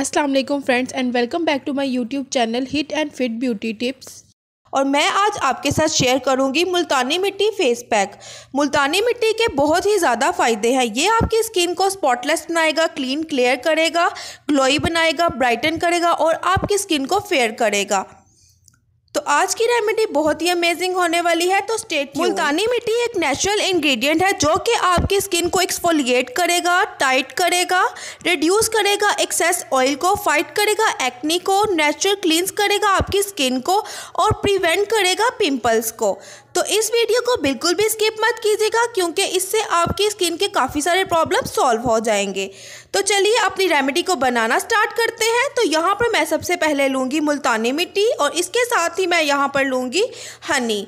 Aslam friends and welcome back to my YouTube channel hit and fit beauty tips और मैं आज आपके साथ शेयर करूंगी मुल्तानी मिट्टी फेस पैक मुल्तानी मिट्टी के बहुत ही ज़्यादा फ़ायदे हैं ये आपकी स्किन को स्पॉटलेस बनाएगा क्लीन क्लियर करेगा ग्लोई बनाएगा ब्राइटन करेगा और आपकी स्किन को फेयर करेगा तो आज की रेमेडी बहुत ही अमेजिंग होने वाली है तो स्टेट मुल्तानी मिट्टी एक नेचुरल इंग्रेडिएंट है जो कि आपकी स्किन को एक्सफोलिएट करेगा टाइट करेगा रिड्यूस करेगा एक्सेस ऑयल को फाइट करेगा एक्नी को नेचुरल क्लींस करेगा आपकी स्किन को और प्रिवेंट करेगा पिंपल्स को तो इस वीडियो को बिल्कुल भी स्किप मत कीजिएगा क्योंकि इससे आपकी स्किन के काफ़ी सारे प्रॉब्लम सॉल्व हो जाएंगे तो चलिए अपनी रेमेडी को बनाना स्टार्ट करते हैं तो यहाँ पर मैं सबसे पहले लूँगी मुल्तानी मिट्टी और इसके साथ ही मैं यहाँ पर लूँगी हनी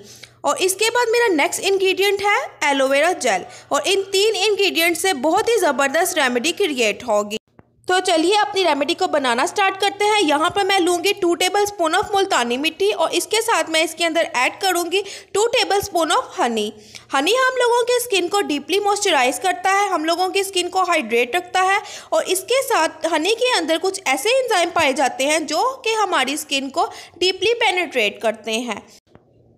और इसके बाद मेरा नेक्स्ट इंग्रेडिएंट है एलोवेरा जेल और इन तीन इंग्रेडिएंट से बहुत ही ज़बरदस्त रेमेडी क्रिएट होगी तो चलिए अपनी रेमेडी को बनाना स्टार्ट करते हैं यहाँ पर मैं लूँगी टू टेबल स्पून ऑफ मुल्तानी मिट्टी और इसके साथ मैं इसके अंदर ऐड करूँगी two tablespoon of honey honey हम लोगों की स्किन को डीपली मॉइस्चराइज करता है हम लोगों की स्किन को हाइड्रेट रखता है और इसके साथ हनी के अंदर कुछ ऐसे इंजाइम पाए जाते हैं जो कि हमारी स्किन को डीपली पेनेट्रेट करते हैं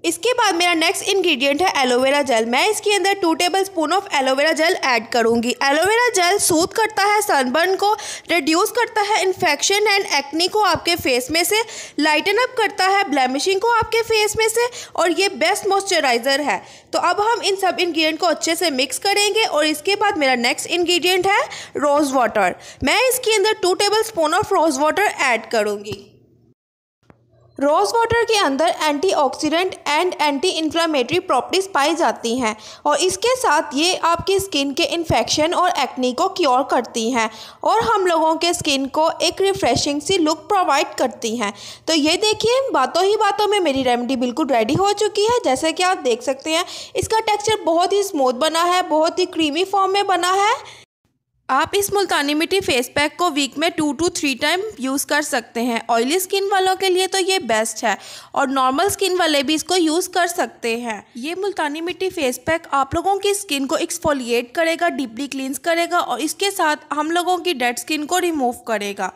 इसके बाद मेरा नेक्स्ट इंग्रेडिएंट है एलोवेरा जेल मैं इसके अंदर two tablespoon of aloe vera gel add करूँगी एलोवेरा जेल सूद करता है सनबर्न को रिड्यूस करता है इन्फेक्शन एंड एक्नी को आपके फेस में से लाइटन अप करता है ब्लैमिशिंग को आपके फेस में से और ये बेस्ट मॉइस्चराइज़र है तो अब हम इन सब इन्ग्रीडियंट को अच्छे से मिक्स करेंगे और इसके बाद मेरा नेक्स्ट इन्ग्रीडियंट है रोज़ वाटर मैं इसके अंदर two tablespoon of rose water add करूँगी रोज़ वाटर के अंदर antioxidant and anti inflammatory properties पाई जाती हैं और इसके साथ ये आपकी स्किन के इन्फेक्शन और एक्नी को क्योर करती हैं और हम लोगों के स्किन को एक रिफ़्रेशिंग सी लुक प्रोवाइड करती हैं तो ये देखिए बातों ही बातों में मेरी रेमेडी बिल्कुल रेडी हो चुकी है जैसे कि आप देख सकते हैं इसका टेक्स्चर बहुत ही स्मूथ बना है बहुत ही क्रीमी फॉर्म में बना है आप इस मुल्तानी मिट्टी फेस पैक को वीक में two two three time use कर सकते हैं ऑयली स्किन वालों के लिए तो ये बेस्ट है और नॉर्मल स्किन वाले भी इसको यूज़ कर सकते हैं ये मुल्तानी मिट्टी फेस पैक आप लोगों की स्किन को एक्सफोलिएट करेगा डीपली क्लींस करेगा और इसके साथ हम लोगों की डेड स्किन को रिमूव करेगा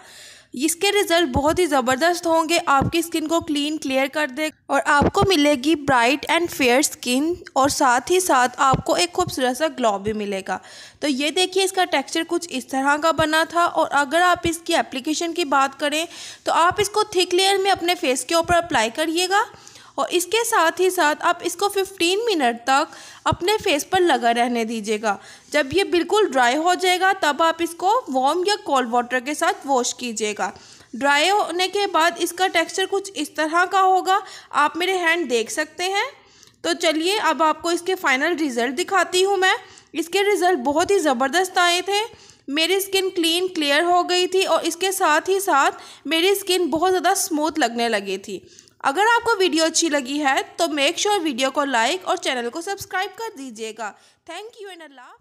इसके रिजल्ट बहुत ही ज़बरदस्त होंगे आपकी स्किन को क्लीन क्लियर कर दे और आपको मिलेगी ब्राइट एंड फेयर स्किन और साथ ही साथ आपको एक खूबसूरत सा ग्लो भी मिलेगा तो ये देखिए इसका टेक्सचर कुछ इस तरह का बना था और अगर आप इसकी एप्लीकेशन की बात करें तो आप इसको थिक लेयर में अपने फेस के ऊपर अप्लाई करिएगा और इसके साथ ही साथ आप इसको 15 मिनट तक अपने फेस पर लगा रहने दीजिएगा जब ये बिल्कुल ड्राई हो जाएगा तब आप इसको वॉम या कोल्ड वाटर के साथ वॉश कीजिएगा ड्राई होने के बाद इसका टेक्सचर कुछ इस तरह का होगा आप मेरे हैंड देख सकते हैं तो चलिए अब आपको इसके फाइनल रिज़ल्ट दिखाती हूँ मैं इसके रिज़ल्ट बहुत ही ज़बरदस्त आए थे मेरी स्किन क्लीन क्लियर हो गई थी और इसके साथ ही साथ मेरी स्किन बहुत ज़्यादा स्मूथ लगने लगी थी अगर आपको वीडियो अच्छी लगी है तो मेक श्योर sure वीडियो को लाइक और चैनल को सब्सक्राइब कर दीजिएगा थैंक यू एंड अल्लाह